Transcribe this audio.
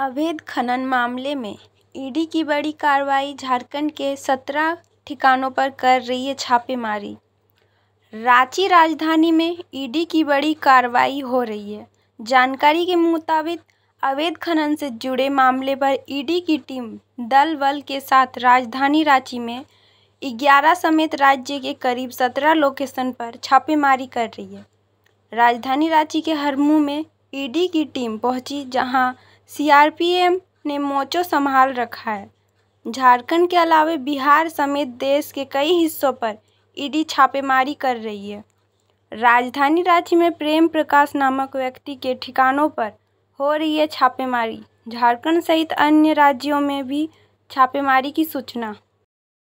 अवैध खनन मामले में ईडी की बड़ी कार्रवाई झारखंड के सत्रह ठिकानों पर कर रही है छापेमारी रांची राजधानी में ईडी की बड़ी कार्रवाई हो रही है जानकारी के मुताबिक अवैध खनन से जुड़े मामले पर ईडी की टीम दल बल के साथ राजधानी रांची में ग्यारह समेत राज्य के करीब सत्रह लोकेशन पर छापेमारी कर रही है राजधानी रांची के हरमू में ईडी की टीम पहुंची जहां सीआरपीएफ ने मोचो संभाल रखा है झारखंड के अलावे बिहार समेत देश के कई हिस्सों पर ईडी छापेमारी कर रही है राजधानी रांची में प्रेम प्रकाश नामक व्यक्ति के ठिकानों पर हो रही है छापेमारी झारखंड सहित अन्य राज्यों में भी छापेमारी की सूचना